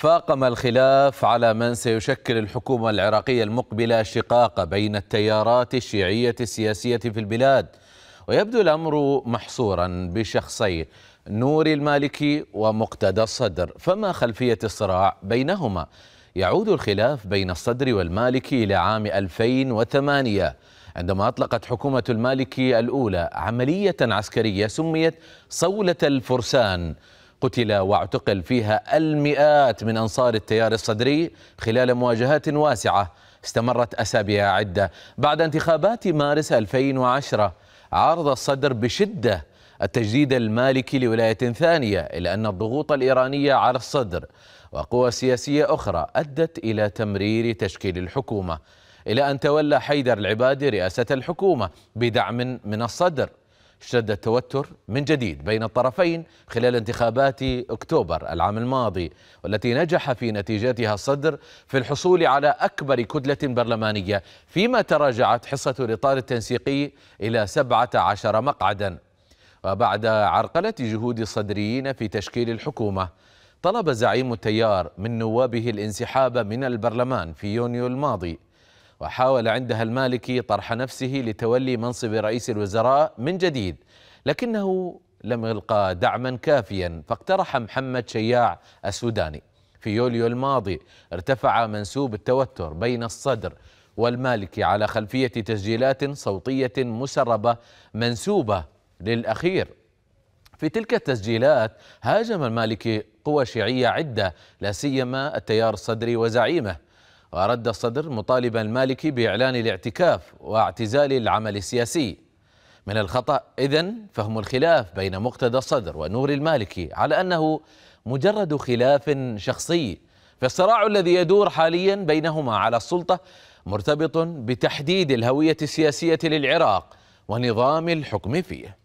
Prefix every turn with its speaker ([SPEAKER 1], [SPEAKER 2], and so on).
[SPEAKER 1] فاقم الخلاف على من سيشكل الحكومة العراقية المقبلة شقاق بين التيارات الشيعية السياسية في البلاد ويبدو الأمر محصورا بشخصين نوري المالكي ومقتدى الصدر فما خلفية الصراع بينهما يعود الخلاف بين الصدر والمالكي إلى عام 2008 عندما أطلقت حكومة المالكي الأولى عملية عسكرية سميت صولة الفرسان قتل واعتقل فيها المئات من أنصار التيار الصدري خلال مواجهات واسعة استمرت أسابيع عدة بعد انتخابات مارس 2010 عارض الصدر بشدة التجديد المالكي لولاية ثانية إلا أن الضغوط الإيرانية على الصدر وقوى سياسية أخرى أدت إلى تمرير تشكيل الحكومة إلى أن تولى حيدر العبادي رئاسة الحكومة بدعم من الصدر اشتد التوتر من جديد بين الطرفين خلال انتخابات اكتوبر العام الماضي والتي نجح في نتيجتها الصدر في الحصول على اكبر كتله برلمانيه فيما تراجعت حصه الاطار التنسيقي الى 17 مقعدا وبعد عرقله جهود الصدريين في تشكيل الحكومه طلب زعيم التيار من نوابه الانسحاب من البرلمان في يونيو الماضي وحاول عندها المالكي طرح نفسه لتولي منصب رئيس الوزراء من جديد لكنه لم يلقى دعما كافيا فاقترح محمد شياع السوداني في يوليو الماضي ارتفع منسوب التوتر بين الصدر والمالكي على خلفية تسجيلات صوتية مسربة منسوبة للأخير في تلك التسجيلات هاجم المالكي قوى شيعية عدة لا سيما التيار الصدري وزعيمه ورد الصدر مطالبا المالكي بإعلان الاعتكاف واعتزال العمل السياسي من الخطأ إذن فهم الخلاف بين مقتدى الصدر ونور المالكي على أنه مجرد خلاف شخصي فالصراع الذي يدور حاليا بينهما على السلطة مرتبط بتحديد الهوية السياسية للعراق ونظام الحكم فيه